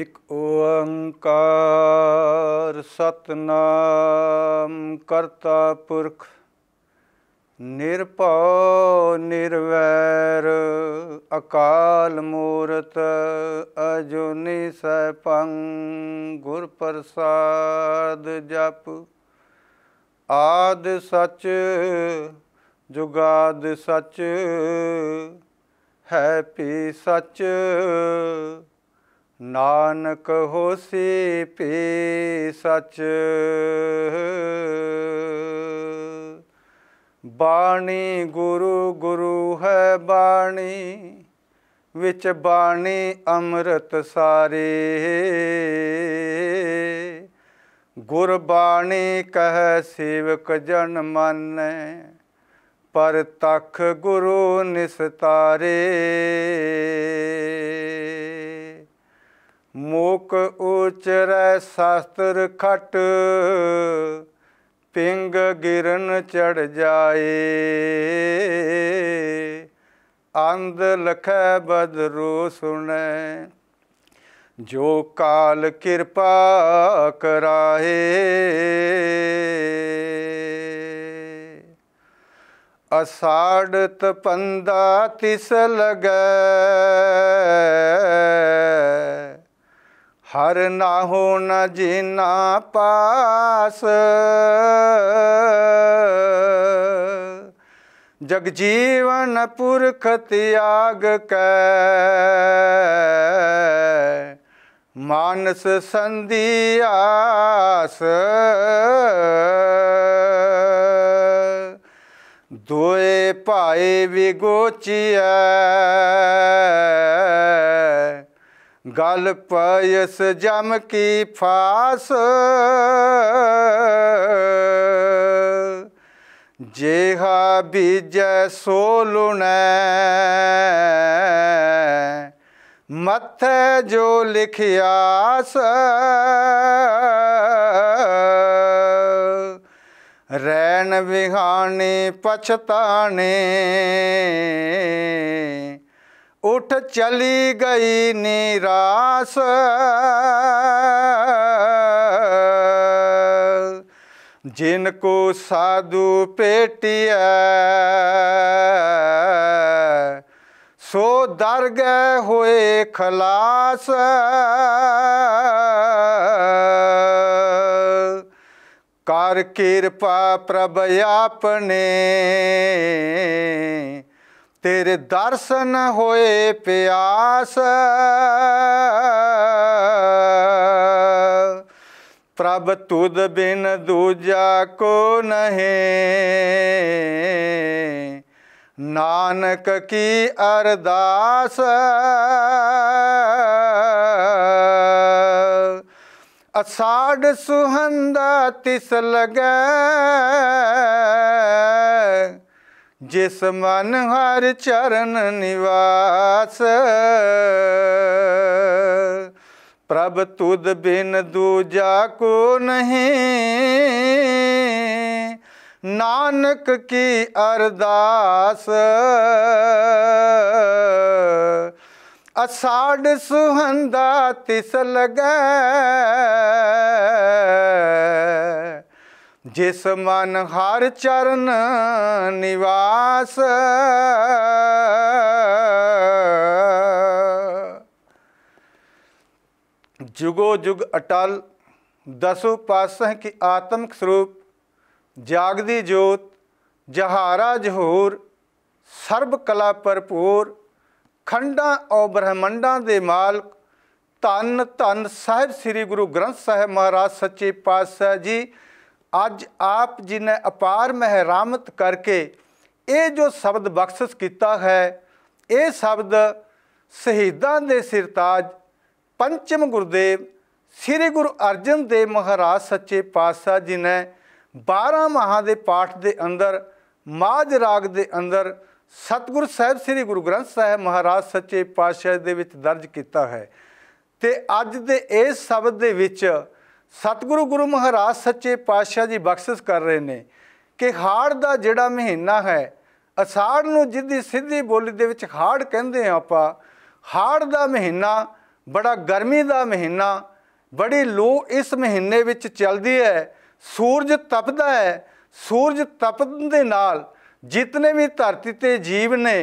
ਇਕ ਓੰਕਾਰ ਸਤਨਾਮ ਕਰਤਾ ਪੁਰਖ ਨਿਰਭਉ ਨਿਰਵੈਰ ਅਕਾਲ ਮੂਰਤ ਅਜੂਨੀ ਸੈਭੰ ਗੁਰ ਪ੍ਰਸਾਦ ਜਪ ਆਦ ਸਚ ਜੁਗਾਦ ਸਚ ਹੈ ਪੀ ਸਚ ਨਾਨਕ ਹੋਸੀ ਪੀ ਸਚ ਬਾਣੀ ਗੁਰੂ ਗੁਰੂ ਹੈ ਬਾਣੀ ਵਿੱਚ ਬਾਣੀ ਅੰਮ੍ਰਿਤ ਸਾਰੇ ਗੁਰ ਬਾਣੀ ਕਹਿ ਸੇਵਕ ਜਨ ਮੰਨੈ ਪਰ ਤਖ ਗੁਰੂ ਨਿਸਤਾਰੇ ਮੋਕ ਉਚਰੈ ਸ਼ਾਸਤਰ ਖਟ ਪਿੰਗ ਗਿਰਨ ਚੜ ਜਾਏ ਅੰਧ ਲਖੈ ਬਦਰੂ ਸੁਣੈ ਜੋ ਕਾਲ ਕਿਰਪਾ ਕਰਾਏ ਅਸਾੜ ਤਪੰਦਾ ਤਿਸ ਲਗੈ ਹਰ ਨਾ ਹੋਣ ਜਿਨਾ ਪਾਸ ਜਗ ਜੀਵਨ ਪੁਰਖ ਤਿਆਗ ਕੈ ਮਾਨਸ ਸੰਧੀ ਆਸ ਦੋਏ ਭਾਏ ਵਿਗੋਚਿਐ ਗਲ ਪਇਸ ਜਮ ਕੀ ਫਾਸ ਜੇਹਾ ਬੀਜੈ ਸੋ ਲੁਣੈ ਮੱਥੇ ਜੋ ਲਿਖਿਆਸ ਰੈਣ ਵਿਹਾਣੇ ਪਛਤਾਣੇ ਉਠ ਚਲੀ ਗਈ ਨਿਰਾਸ ਜਿਨ ਕੋ ਸਾਧੂ ਪੇਟਿਆ ਸੋ ਦਰਗ ਹੋਏ ਖਲਾਸ ਕਰ ਕਿਰਪਾ ਪ੍ਰਭ ਆਪਣੇ ਤੇਰੇ ਦਰਸ਼ਨ ਹੋਏ ਪਿਆਸ ਪ੍ਰਭ ਤੁਧ ਬਿਨ ਦੂਜਾ ਕੋ ਨਹੀਂ ਨਾਨਕ ਕੀ ਅਰਦਾਸ ਅਸਾੜ ਸੁਹੰਦਾ ਤਿਸ ਲਗੈ ਜਿਸ ਮਨ ਹਰ ਚਰਨ ਨਿਵਾਸ ਪ੍ਰਭ ਤੁਧ ਬਿਨ ਦੂਜਾ ਕੋ ਨਹੀਂ ਨਾਨਕ ਕੀ ਅਰਦਾਸ ਅਸਾੜ ਸੁਹੰਦਾ ਤਿਸ ਲਗੈ ਜਿਸ ਮਨ ਹਰ ਚਰਨ ਨਿਵਾਸ ਜੁਗੋ ਜੁਗ ਅਟਲ ਦਸੋ ਪਾਸਹ ਕੀ ਆਤਮਕ ਸਰੂਪ ਜਾਗਦੀ ਜੋਤ ਜਹਾਰਾ ਜਹੂਰ ਸਰਬ ਕਲਾ ਭਰਪੂਰ ਖੰਡਾਂ ਔ ਬ੍ਰਹਮੰਡਾਂ ਦੇ ਮਾਲਕ ਤਨ ਤਨ ਸਹਿਬ ਸ੍ਰੀ ਗੁਰੂ ਗ੍ਰੰਥ ਸਾਹਿਬ ਮਹਾਰਾਜ ਸੱਚੇ ਪਾਤਸ਼ਾਹ ਜੀ ਅੱਜ ਆਪ ਜੀ ਨੇ ਅਪਾਰ ਮਹਿਰਾਮਤ ਕਰਕੇ ਇਹ ਜੋ ਸ਼ਬਦ ਬਖਸ਼ਿਸ਼ ਕੀਤਾ ਹੈ ਇਹ ਸ਼ਬਦ ਸ਼ਹੀਦਾਂ ਦੇ ਸਿਰਤਾਜ ਪੰਚਮ ਗੁਰਦੇਵ ਸ੍ਰੀ ਗੁਰੂ ਅਰਜਨ ਦੇਵ ਮਹਾਰਾਜ ਸੱਚੇ ਪਾਤਸ਼ਾਹ ਜੀ ਨੇ 12 ਮਹਾ ਦੇ ਪਾਠ ਦੇ ਅੰਦਰ ਮਾਜ ਰਾਗ ਦੇ ਅੰਦਰ ਸਤਗੁਰ ਸਾਹਿਬ ਸ੍ਰੀ ਗੁਰੂ ਗ੍ਰੰਥ ਸਾਹਿਬ ਮਹਾਰਾਜ ਸੱਚੇ ਪਾਤਸ਼ਾਹ ਦੇ ਵਿੱਚ ਦਰਜ ਕੀਤਾ ਹੈ ਤੇ ਅੱਜ ਦੇ ਇਸ ਸ਼ਬਦ ਦੇ ਵਿੱਚ ਸਤਿਗੁਰੂ ਗੁਰੂ ਮਹਾਰਾਜ ਸੱਚੇ ਪਾਤਸ਼ਾਹ ਜੀ ਬਖਸ਼ਿਸ਼ ਕਰ ਰਹੇ ਨੇ ਕਿ ਹਾੜ ਦਾ ਜਿਹੜਾ ਮਹੀਨਾ ਹੈ ਅਸਾੜ ਨੂੰ ਜਿੱਦੀ ਸਿੱਧੀ ਬੋਲੀ ਦੇ ਵਿੱਚ ਹਾੜ ਕਹਿੰਦੇ ਆ ਆਪਾਂ ਹਾੜ ਦਾ ਮਹੀਨਾ ਬੜਾ ਗਰਮੀ ਦਾ ਮਹੀਨਾ ਬੜੀ ਲੂ ਇਸ ਮਹੀਨੇ ਵਿੱਚ ਚੱਲਦੀ ਹੈ ਸੂਰਜ ਤਪਦਾ ਹੈ ਸੂਰਜ ਤਪਣ ਦੇ ਨਾਲ ਜਿਤਨੇ ਵੀ ਧਰਤੀ ਤੇ ਜੀਵ ਨੇ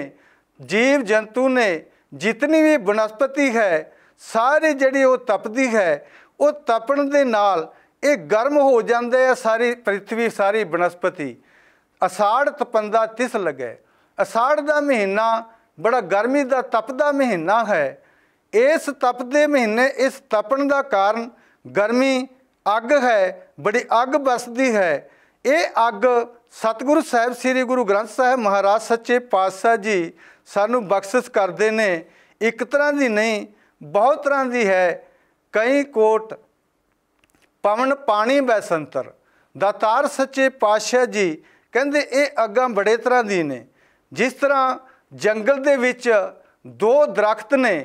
ਜੀਵ ਜੰਤੂ ਨੇ ਜਿਤਨੀ ਵੀ ਬਨਸਪਤੀ ਹੈ ਸਾਰੇ ਜਿਹੜੀ ਉਹ ਤਪਦੀ ਹੈ ਉਹ ਤਪਣ ਦੇ ਨਾਲ ਇਹ ਗਰਮ ਹੋ ਜਾਂਦੇ ਆ ਸਾਰੀ ਪ੍ਰithvi ਸਾਰੀ ਬਨਸਪਤੀ ਅਸਾੜ ਤਪੰਦਾ ਤਿਸ ਲਗੇ ਅਸਾੜ ਦਾ ਮਹੀਨਾ ਬੜਾ ਗਰਮੀ ਦਾ ਤਪਦਾ ਮਹੀਨਾ ਹੈ ਇਸ ਤਪ ਦੇ ਮਹੀਨੇ ਇਸ ਤਪਣ ਦਾ ਕਾਰਨ ਗਰਮੀ ਅੱਗ ਹੈ ਬੜੀ ਅੱਗ ਬਸਦੀ ਹੈ ਇਹ ਅੱਗ ਸਤਿਗੁਰੂ ਸਾਹਿਬ ਸ੍ਰੀ ਗੁਰੂ ਗ੍ਰੰਥ ਸਾਹਿਬ ਮਹਾਰਾਜ ਸੱਚੇ ਪਾਤਸ਼ਾਹ ਜੀ ਸਾਨੂੰ ਬਖਸ਼ਿਸ਼ ਕਰਦੇ ਨੇ ਇੱਕ ਤਰ੍ਹਾਂ ਦੀ ਨਹੀਂ ਬਹੁਤ ਤਰ੍ਹਾਂ ਦੀ ਹੈ ਕਈ ਕੋਟ ਪਵਨ ਪਾਣੀ ਬੈਸੰਤਰ ਦਾਤਾਰ ਸੱਚੇ ਪਾਤਸ਼ਾਹ ਜੀ ਕਹਿੰਦੇ ਇਹ ਅੱਗਾਂ ਬੜੇ ਤਰ੍ਹਾਂ ਦੀ ਨੇ ਜਿਸ ਤਰ੍ਹਾਂ ਜੰਗਲ ਦੇ ਵਿੱਚ ਦੋ ਦਰਖਤ ਨੇ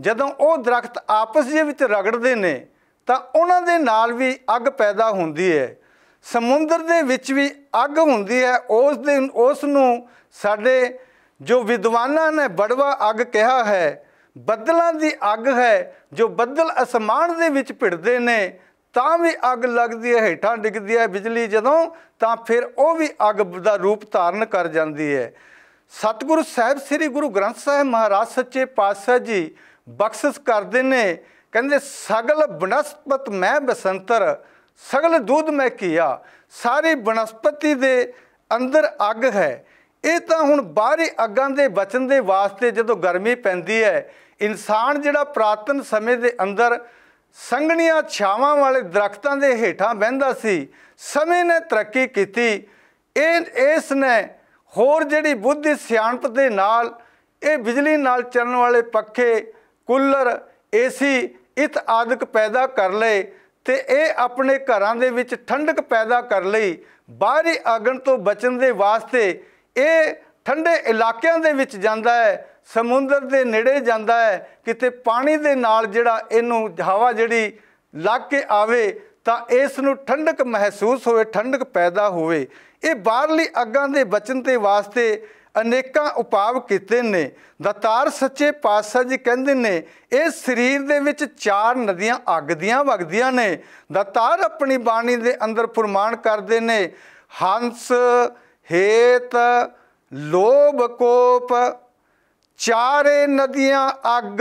ਜਦੋਂ ਉਹ ਦਰਖਤ ਆਪਸ ਦੇ ਵਿੱਚ ਰਗੜਦੇ ਨੇ ਤਾਂ ਉਹਨਾਂ ਦੇ ਨਾਲ ਵੀ ਅੱਗ ਪੈਦਾ ਹੁੰਦੀ ਹੈ ਸਮੁੰਦਰ ਦੇ ਵਿੱਚ ਵੀ ਅੱਗ ਹੁੰਦੀ ਹੈ ਉਸ ਦਿਨ ਉਸ ਨੂੰ ਸਾਡੇ ਜੋ ਵਿਦਵਾਨਾਂ ਨੇ ਬੜਵਾ ਅੱਗ ਕਿਹਾ ਹੈ ਬੱਦਲਾਂ ਦੀ ਅੱਗ ਹੈ ਜੋ ਬੱਦਲ ਅਸਮਾਨ ਦੇ ਵਿੱਚ ਭਿੜਦੇ ਨੇ ਤਾਂ ਵੀ ਅੱਗ ਲੱਗਦੀ ਹੈ ਹੇਠਾਂ ਡਿੱਗਦੀ ਹੈ ਬਿਜਲੀ ਜਦੋਂ ਤਾਂ ਫਿਰ ਉਹ ਵੀ ਅੱਗ ਦਾ ਰੂਪ ਧਾਰਨ ਕਰ ਜਾਂਦੀ ਹੈ ਸਤਿਗੁਰੂ ਸਾਹਿਬ ਸ੍ਰੀ ਗੁਰੂ ਗ੍ਰੰਥ ਸਾਹਿਬ ਮਹਾਰਾਜ ਸੱਚੇ ਪਾਤਸ਼ਾਹ ਜੀ ਬਖਸ਼ਿਸ਼ ਕਰਦੇ ਨੇ ਕਹਿੰਦੇ ਸਗਲ ਬਨਸਪਤ ਮੈਂ ਬਸੰਤਰ ਸਗਲ ਦੁੱਧ ਮੈਂ ਕੀਆ ਸਾਰੀ ਬਨਸਪਤੀ ਦੇ ਅੰਦਰ ਅੱਗ ਹੈ ਇਹ ਤਾਂ ਹੁਣ ਬਾਹਰੀ ਅੱਗਾਂ ਦੇ ਬਚਨ ਦੇ ਵਾਸਤੇ ਜਦੋਂ ਗਰਮੀ ਪੈਂਦੀ ਹੈ ਇਨਸਾਨ ਜਿਹੜਾ ਪ੍ਰਾਤਨ ਸਮੇਂ ਦੇ ਅੰਦਰ ਸੰਘਣੀਆਂ ਛਾਵਾਂ ਵਾਲੇ ਦਰਖਤਾਂ ਦੇ ਹੇਠਾਂ ਬਹਿੰਦਾ ਸੀ ਸਮੇਂ ਨੇ ਤਰੱਕੀ ਕੀਤੀ ਇਹ ਇਸ ਨੇ ਹੋਰ ਜਿਹੜੀ ਬੁੱਧੀ ਸਿਆਣਪ ਦੇ ਨਾਲ ਇਹ ਬਿਜਲੀ ਨਾਲ ਚੱਲਣ ਵਾਲੇ ਪੱਖੇ ਕੂਲਰ ਏਸੀ ਇਤ ਆਦਿਕ ਪੈਦਾ ਕਰ ਲਏ ਤੇ ਇਹ ਆਪਣੇ ਘਰਾਂ ਦੇ ਵਿੱਚ ਠੰਡਕ ਪੈਦਾ ਕਰ ਲਈ ਬਾਹਰੀ ਆਗਣ ਤੋਂ ਬਚਣ ਦੇ ਵਾਸਤੇ ਇਹ ਠੰਡੇ ਇਲਾਕਿਆਂ ਦੇ ਵਿੱਚ ਜਾਂਦਾ ਹੈ ਸਮੁੰਦਰ ਦੇ ਨੇੜੇ ਜਾਂਦਾ ਹੈ ਕਿਤੇ ਪਾਣੀ ਦੇ ਨਾਲ ਜਿਹੜਾ ਇਹਨੂੰ ਹਵਾ ਜਿਹੜੀ ਲੱਗ ਕੇ ਆਵੇ ਤਾਂ ਇਸ ਨੂੰ ਠੰਡਕ ਮਹਿਸੂਸ ਹੋਵੇ ਠੰਡਕ ਪੈਦਾ ਹੋਵੇ ਇਹ ਬਾਹਰਲੀ ਅੱਗਾਂ ਦੇ ਬਚਨ ਤੇ ਵਾਸਤੇ ਅਨੇਕਾਂ ਉਪਾਅ ਕੀਤੇ ਨੇ ਦਤਾਰ ਸੱਚੇ ਪਾਤਸ਼ਾਹ ਜੀ ਕਹਿੰਦੇ ਨੇ ਇਹ ਸਰੀਰ ਦੇ ਵਿੱਚ ਚਾਰ ਨਦੀਆਂ ਅੱਗ ਦੀਆਂ ਵਗਦੀਆਂ ਨੇ ਦਤਾਰ ਆਪਣੀ ਬਾਣੀ ਦੇ ਅੰਦਰ ਫਰਮਾਨ ਕਰਦੇ ਨੇ ਹੰਸ ਹੇਤ ਲੋਭ ਕੋਪ ਚਾਰੇ ਨਦੀਆਂ ਅੱਗ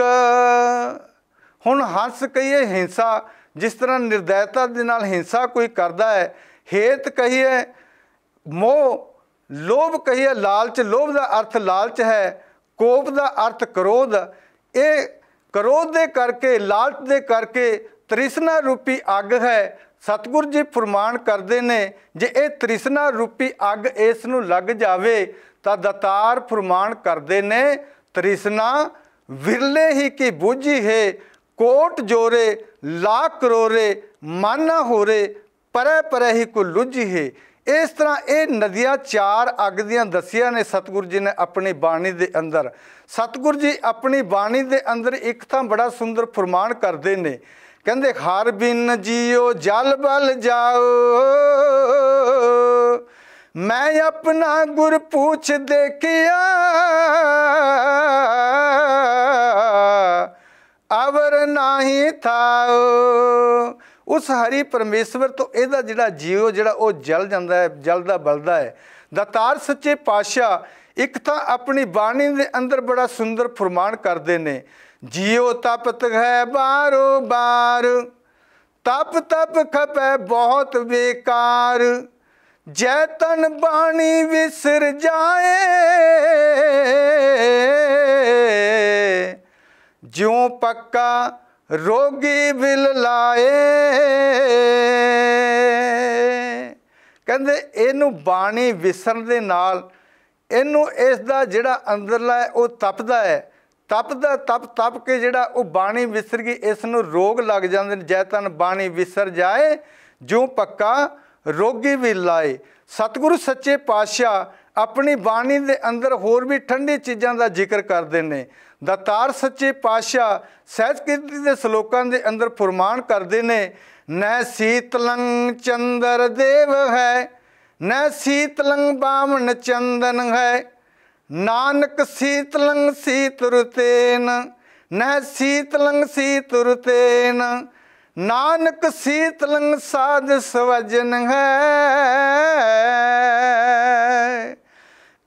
ਹੁਣ ਹੰਸ ਕਹੀਏ ਹਿੰਸਾ ਜਿਸ ਤਰ੍ਹਾਂ ਨਿਰਦੈਤਾ ਦੇ ਨਾਲ ਹਿੰਸਾ ਕੋਈ ਕਰਦਾ ਹੈ ਹੇਤ ਕਹੀਏ ਮੋਹ ਲੋਭ ਕਹੀਏ ਲਾਲਚ ਲੋਭ ਦਾ ਅਰਥ ਲਾਲਚ ਹੈ ਕੋਪ ਦਾ ਅਰਥ ਕਰੋਧ ਇਹ ਕਰੋਧ ਦੇ ਕਰਕੇ ਲਾਲਚ ਦੇ ਕਰਕੇ ਤ੍ਰਿਸ਼ਨਾ ਰੂਪੀ ਅੱਗ ਹੈ ਸਤਿਗੁਰ ਜੀ ਫਰਮਾਨ ਕਰਦੇ ਨੇ ਜੇ ਇਹ ਤ੍ਰਿਸ਼ਨਾ ਰੂਪੀ ਅੱਗ ਇਸ ਨੂੰ ਲੱਗ ਜਾਵੇ ਤਾਂ ਦਤਾਰ ਫਰਮਾਨ ਕਰਦੇ ਨੇ ਤ੍ਰਿਸ਼ਨਾ ਵਿਰਲੇ ਹੀ ਕੀ ਬੁਝੀ ਹੈ ਕੋਟ ਜੋਰੇ ਲੱਖ ਕਰੋਰੇ ਮਨ ਹੋਰੇ ਪਰੇ ਪਰੇ ਹੀ ਕੋ ਲੁਝੀ ਹੈ ਇਸ ਤਰ੍ਹਾਂ ਇਹ ਨਦੀਆਂ ਚਾਰ ਅਗ ਦੀਆਂ ਦਸੀਆਂ ਨੇ ਸਤਿਗੁਰੂ ਜੀ ਨੇ ਆਪਣੀ ਬਾਣੀ ਦੇ ਅੰਦਰ ਸਤਿਗੁਰੂ ਜੀ ਆਪਣੀ ਬਾਣੀ ਦੇ ਅੰਦਰ ਇੱਕ ਤਾਂ ਬੜਾ ਸੁੰਦਰ ਫਰਮਾਨ ਕਰਦੇ ਨੇ ਕਹਿੰਦੇ ਹਰ ਬਿਨ ਜੀਓ ਜਲ ਬਲ ਜਾਓ ਮੈਂ ਆਪਣਾ ਗੁਰ ਪੁੱਛ ਦੇਖਿਆ ਅਵਰ ਨਹੀਂ ਥਾਉ ਉਸ ਹਰੀ ਪਰਮੇਸ਼ਵਰ ਤੋਂ ਇਹਦਾ ਜਿਹੜਾ ਜੀਵ ਜਿਹੜਾ ਉਹ ਜਲ ਜਾਂਦਾ ਹੈ ਜਲਦਾ ਬਲਦਾ ਹੈ ਦਤਾਰ ਸੱਚੇ ਪਾਤਸ਼ਾਹ ਇੱਕ ਤਾਂ ਆਪਣੀ ਬਾਣੀ ਦੇ ਅੰਦਰ ਬੜਾ ਸੁੰਦਰ ਫਰਮਾਨ ਕਰਦੇ ਨੇ ਜੀਉ ਤਪਤ ਹੈ ਬਾਰੋ ਬਾਰ ਤਪ ਤਪ ਖਪੈ ਬਹੁਤ ਬੇਕਾਰ ਜੈ ਤਨ ਬਾਣੀ ਵਿਸਰ ਜਾਏ ਜਿਉ ਪੱਕਾ ਰੋਗੀ ਬਿਲ ਲਾਏ ਕਹਿੰਦੇ ਇਹਨੂੰ ਬਾਣੀ ਵਿਸਰਨ ਦੇ ਨਾਲ ਇਹਨੂੰ ਇਸ ਦਾ ਜਿਹੜਾ ਅੰਦਰਲਾ ਹੈ ਉਹ ਤਪਦਾ ਹੈ ਤਪਦਾ ਤਪ ਤਪ ਕੇ ਜਿਹੜਾ ਉਹ ਬਾਣੀ ਵਿਸਰ ਗਈ ਇਸ ਨੂੰ ਰੋਗ ਲੱਗ ਜਾਂਦੇ ਜੈਤਨ ਬਾਣੀ ਵਿਸਰ ਜਾਏ ਜੋ ਪੱਕਾ ਰੋਗੀ ਵੀ ਲਾਏ ਸਤਿਗੁਰੂ ਸੱਚੇ ਪਾਤਸ਼ਾਹ ਆਪਣੀ ਬਾਣੀ ਦੇ ਅੰਦਰ ਹੋਰ ਵੀ ਠੰਡੀ ਚੀਜ਼ਾਂ ਦਾ ਜ਼ਿਕਰ ਕਰਦੇ ਨੇ ਦਾਤਾਰ ਸੱਚੇ ਪਾਤਸ਼ਾਹ ਸਹਿਜ ਕੀਰਤੀ ਦੇ ਸ਼ਲੋਕਾਂ ਦੇ ਅੰਦਰ ਫਰਮਾਨ ਕਰਦੇ ਨੇ ਨੈ ਸੀਤਲੰ ਚੰਦਰ ਦੇਵ ਹੈ ਨੈ ਸੀਤਲੰ ਬਾਮਣ ਚੰਦਨ ਹੈ ਨਾਨਕ ਸੀਤਲੰ ਸੀਤੁਰਤੇਨ ਨੈ ਸੀਤਲੰ ਸੀਤੁਰਤੇਨ ਨਾਨਕ ਸੀਤਲੰ ਸਾਧ ਸਵਜਨ ਹੈ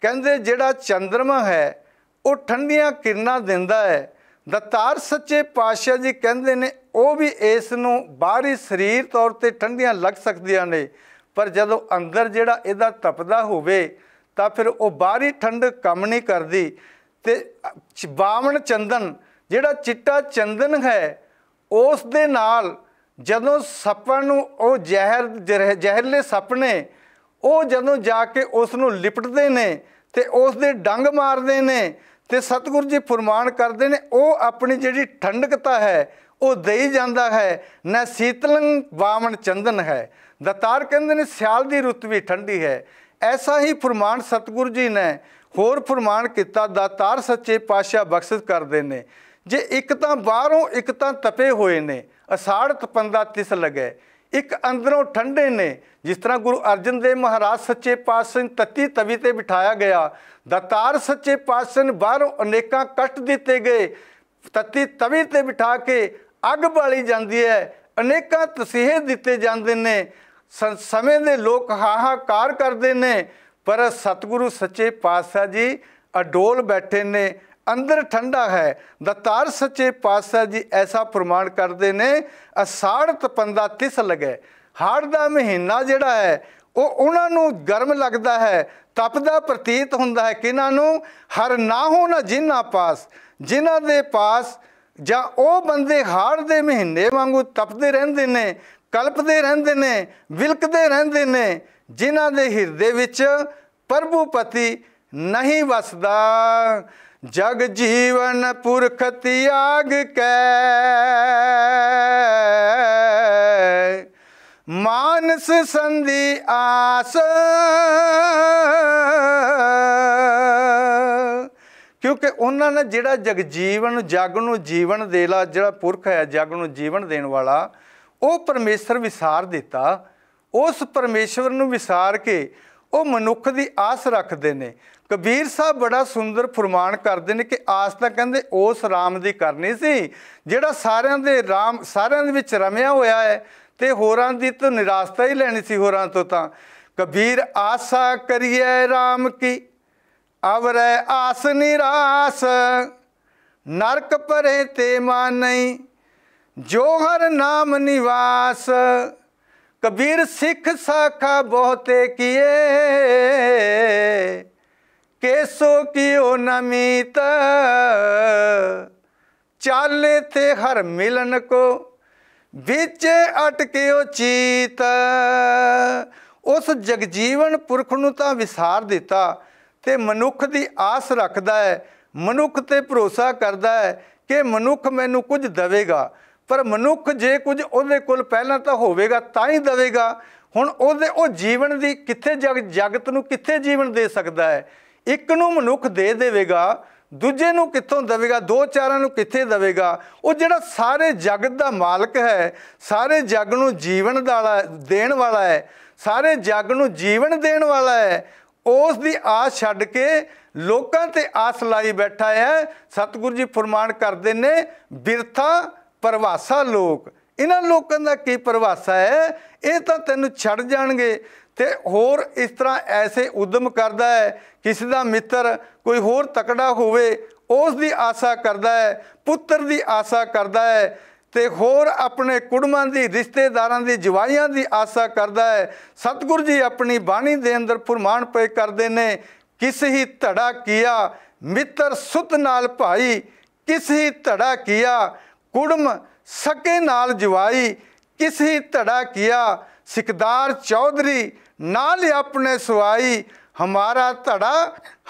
ਕਹਿੰਦੇ ਜਿਹੜਾ ਚੰਦਰਮਾ ਹੈ ਉਹ ਠੰਡੀਆਂ ਕਿਰਨਾਂ ਦਿੰਦਾ ਹੈ ਦਤਾਰ ਸੱਚੇ ਪਾਤਸ਼ਾਹ ਜੀ ਕਹਿੰਦੇ ਨੇ ਉਹ ਵੀ ਇਸ ਨੂੰ ਬਾਹਰੀ ਸਰੀਰ ਤੌਰ ਤੇ ਠੰਡੀਆਂ ਲੱਗ ਸਕਦੀਆਂ ਨੇ ਪਰ ਜਦੋਂ ਅੰਦਰ ਜਿਹੜਾ ਇਹਦਾ ਤਪਦਾ ਹੋਵੇ ਤਾਂ ਫਿਰ ਉਹ ਬਾਹਰੀ ਠੰਡ ਕੰਮ ਨਹੀਂ ਕਰਦੀ ਤੇ ਬਾਵਣ ਚੰਦਨ ਜਿਹੜਾ ਚਿੱਟਾ ਚੰਦਨ ਹੈ ਉਸ ਦੇ ਨਾਲ ਜਦੋਂ ਸੱਪਾਂ ਨੂੰ ਉਹ ਜ਼ਹਿਰ ਜ਼ਹਿਰਲੇ ਸੱਪ ਨੇ ਉਹ ਜਦੋਂ ਜਾ ਕੇ ਉਸ ਨੂੰ ਲਿਪਟਦੇ ਨੇ ਤੇ ਉਸ ਦੇ ਡੰਗ ਮਾਰਦੇ ਨੇ ਤੇ ਸਤਿਗੁਰੂ ਜੀ ਫਰਮਾਨ ਕਰਦੇ ਨੇ ਉਹ ਆਪਣੀ ਜਿਹੜੀ ਠੰਡਕਤਾ ਹੈ ਉਹ ਦੇਈ ਜਾਂਦਾ ਹੈ ਨਾ ਸੀਤਲੰ ਬਾਵਣ ਚੰਦਨ ਹੈ ਦਤਾਰ ਕਹਿੰਦੇ ਨੇ ਸਿਆਲ ਦੀ ਰੁੱਤ ਵੀ ਠੰਡੀ ਹੈ ਐਸਾ ਹੀ ਫਰਮਾਨ ਸਤਿਗੁਰੂ ਜੀ ਨੇ ਹੋਰ ਫਰਮਾਨ ਕੀਤਾ ਦਾਤਾਰ ਸੱਚੇ ਪਾਤਸ਼ਾਹ ਬਖਸ਼ਿਸ਼ ਕਰਦੇ ਨੇ ਜੇ ਇੱਕ ਤਾਂ ਬਾਹਰੋਂ ਇੱਕ ਤਾਂ ਤਪੇ ਹੋਏ ਨੇ ਅਸਾੜ ਤਪੰਦਾ ਤਿਸ ਲਗੇ ਇੱਕ ਅੰਦਰੋਂ ਠੰਡੇ ਨੇ ਜਿਸ ਤਰ੍ਹਾਂ ਗੁਰੂ ਅਰਜਨ ਦੇਵ ਮਹਾਰਾਜ ਸੱਚੇ ਪਾਤਸ਼ਾਹ ਤਤੀ ਤਵੀ ਤੇ ਬਿਠਾਇਆ ਗਿਆ ਦਤਾਰ ਸੱਚੇ ਪਾਤਸ਼ਾਹ ਬਾਹਰੋਂ ਅਨੇਕਾਂ ਕਸ਼ਟ ਦਿੱਤੇ ਗਏ ਤਤੀ ਤਵੀ ਤੇ ਬਿਠਾ ਕੇ ਅੱਗ ਬਾਲੀ ਜਾਂਦੀ ਹੈ ਅਨੇਕਾਂ ਤਸੀਹੇ ਦਿੱਤੇ ਜਾਂਦੇ ਨੇ ਸਮੇਂ ਦੇ ਲੋਕ ਹਾਹਾਕਾਰ ਕਰਦੇ ਨੇ ਪਰ ਸਤਿਗੁਰੂ ਸੱਚੇ ਪਾਤਸ਼ਾਹ ਜੀ ਅਡੋਲ ਬੈਠੇ ਨੇ ਅੰਦਰ ਠੰਡਾ ਹੈ ਦਤਾਰ ਸੱਚੇ ਪਾਤਸ਼ਾਹ ਜੀ ਐਸਾ ਪ੍ਰਮਾਣ ਕਰਦੇ ਨੇ ਅਸਾੜ ਤਪੰਦਾ ਤਿਸ ਲਗੇ ਹਾੜ ਦਾ ਮਹੀਨਾ ਜਿਹੜਾ ਹੈ ਉਹ ਉਹਨਾਂ ਨੂੰ ਗਰਮ ਲੱਗਦਾ ਹੈ ਤਪਦਾ ਪ੍ਰਤੀਤ ਹੁੰਦਾ ਹੈ ਕਿਨਾਂ ਨੂੰ ਹਰ ਨਾ ਹੋ ਨਾ ਜਿਨ੍ਹਾਂ ਪਾਸ ਜਿਨ੍ਹਾਂ ਦੇ ਪਾਸ ਜਾਂ ਉਹ ਬੰਦੇ ਹਾੜ ਦੇ ਮਹੀਨੇ ਵਾਂਗੂ ਤਪਦੇ ਰਹਿੰਦੇ ਨੇ ਕਲਪਦੇ ਰਹਿੰਦੇ ਨੇ ਵਿਲਕਦੇ ਰਹਿੰਦੇ ਨੇ ਜਿਨ੍ਹਾਂ ਦੇ ਹਿਰਦੇ ਵਿੱਚ ਪ੍ਰਭੂ ਪਤੀ ਨਹੀਂ ਵਸਦਾ ਜਗ ਜੀਵਨ ਪੁਰਖ ਤਿਆਗ ਕੈ ਮਾਨਸ ਸੰਧੀ ਆਸ ਕਿਉਂਕਿ ਉਹਨਾਂ ਨੇ ਜਿਹੜਾ ਜਗ ਜੀਵਨ ਜਗ ਨੂੰ ਜੀਵਨ ਦੇਲਾ ਜਿਹੜਾ ਪੁਰਖ ਹੈ ਜਗ ਨੂੰ ਜੀਵਨ ਦੇਣ ਵਾਲਾ ਉਹ ਪਰਮੇਸ਼ਰ ਵਿਸਾਰ ਦਿੱਤਾ ਉਸ ਪਰਮੇਸ਼ਰ ਨੂੰ ਵਿਸਾਰ ਕੇ ਉਹ ਮਨੁੱਖ ਦੀ ਆਸ ਰੱਖਦੇ ਨੇ ਕਬੀਰ ਸਾਹਿਬ ਬੜਾ ਸੁੰਦਰ ਫਰਮਾਨ ਕਰਦੇ ਨੇ ਕਿ ਆਸ ਤਾਂ ਕਹਿੰਦੇ ਉਸ ਰਾਮ ਦੀ ਕਰਨੀ ਸੀ ਜਿਹੜਾ ਸਾਰਿਆਂ ਦੇ ਰਾਮ ਸਾਰਿਆਂ ਦੇ ਵਿੱਚ ਰਮਿਆ ਹੋਇਆ ਹੈ ਤੇ ਹੋਰਾਂ ਦੀ ਤਾਂ ਨਿਰਾਸਤਾ ਹੀ ਲੈਣੀ ਸੀ ਹੋਰਾਂ ਤੋਂ ਤਾਂ ਕਬੀਰ ਆਸਾ ਕਰੀਏ RAM ਕੀ ਅਵਰੈ ਆਸ ਨਿਰਾਸ ਨਰਕ ਪਰੇ ਤੇ ਮਾਨਈ ਜੋ ਹਰ ਨਾਮ ਨਿਵਾਸ ਕਬੀਰ ਸਿੱਖ ਸਾਖਾ ਬਹੁਤੇ ਕੀਏ ਕੇਸੋ ਕੀਓ ਨਮੀਤ ਚਾਲੇ ਤੇ ਹਰ ਮਿਲਨ ਕੋ ਵਿੱਚ ਅਟਕਿਓ ਚੀਤ ਉਸ ਜਗਜੀਵਨ ਪੁਰਖ ਨੂੰ ਤਾਂ ਵਿਸਾਰ ਦਿੱਤਾ ਤੇ ਮਨੁੱਖ ਦੀ ਆਸ ਰੱਖਦਾ ਹੈ ਮਨੁੱਖ ਤੇ ਭਰੋਸਾ ਕਰਦਾ ਹੈ ਕਿ ਮਨੁੱਖ ਮੈਨੂੰ ਕੁਝ ਦੇਵੇਗਾ ਪਰ ਮਨੁੱਖ ਜੇ ਕੁਝ ਉਹਦੇ ਕੋਲ ਪਹਿਲਾਂ ਤਾਂ ਹੋਵੇਗਾ ਤਾਂ ਹੀ ਦੇਵੇਗਾ ਹੁਣ ਉਹਦੇ ਉਹ ਜੀਵਨ ਦੀ ਕਿੱਥੇ ਜਗਤ ਨੂੰ ਕਿੱਥੇ ਜੀਵਨ ਦੇ ਸਕਦਾ ਹੈ ਇੱਕ ਨੂੰ ਮਨੁੱਖ ਦੇ ਦੇਵੇਗਾ ਦੂਜੇ ਨੂੰ ਕਿੱਥੋਂ ਦੇਵੇਗਾ ਦੋ ਚਾਰਾਂ ਨੂੰ ਕਿੱਥੇ ਦੇਵੇਗਾ ਉਹ ਜਿਹੜਾ ਸਾਰੇ ਜਗਤ ਦਾ ਮਾਲਕ ਹੈ ਸਾਰੇ ਜਗ ਨੂੰ ਜੀਵਨ ਦਾਲਾ ਦੇਣ ਵਾਲਾ ਹੈ ਸਾਰੇ ਜਗ ਨੂੰ ਜੀਵਨ ਦੇਣ ਵਾਲਾ ਹੈ ਉਸ ਦੀ ਆਸ ਛੱਡ ਕੇ ਲੋਕਾਂ ਤੇ ਆਸ ਲਾਈ ਬੈਠਾ ਹੈ ਸਤਿਗੁਰੂ ਜੀ ਫਰਮਾਨ ਕਰਦੇ ਨੇ ਬਿਰਥਾ ਪਰਵਾਸਾ ਲੋਕ ਇਹਨਾਂ ਲੋਕਾਂ ਦਾ ਕੀ ਪਰਵਾਸਾ ਹੈ ਇਹ ਤਾਂ ਤੈਨੂੰ ਛੱਡ ਜਾਣਗੇ ਤੇ ਹੋਰ ਇਸ ਤਰ੍ਹਾਂ ਐਸੇ ਉਦਮ ਕਰਦਾ ਹੈ ਕਿਸੇ ਦਾ ਮਿੱਤਰ ਕੋਈ ਹੋਰ ਤਕੜਾ ਹੋਵੇ ਉਸ ਦੀ ਆਸਾ ਕਰਦਾ ਹੈ ਪੁੱਤਰ ਦੀ ਆਸਾ ਕਰਦਾ ਹੈ ਤੇ ਹੋਰ ਆਪਣੇ ਕੁੜਮਾਂ ਦੀ ਰਿਸ਼ਤੇਦਾਰਾਂ ਦੀ ਜਵਾਈਆਂ ਦੀ ਆਸਾ ਕਰਦਾ ਹੈ ਸਤਿਗੁਰ ਜੀ ਆਪਣੀ ਬਾਣੀ ਦੇ ਅੰਦਰ ਫਰਮਾਨ ਪਏ ਕਰਦੇ ਨੇ ਕਿਸ ਹੀ ਧੜਾ ਕੀਆ ਮਿੱਤਰ ਸੁਤ ਨਾਲ ਭਾਈ ਕਿਸ ਹੀ ਧੜਾ ਕੀਆ ਕੁੜਮ ਸਕੇ ਨਾਲ ਜਵਾਈ ਕਿਸੇ ਧੜਾ ਕੀਆ ਸਿਕਦਾਰ ਚੌਧਰੀ ਨਾਲ ਆਪਣੇ ਸਵਾਈ ਹਮਾਰਾ ਧੜਾ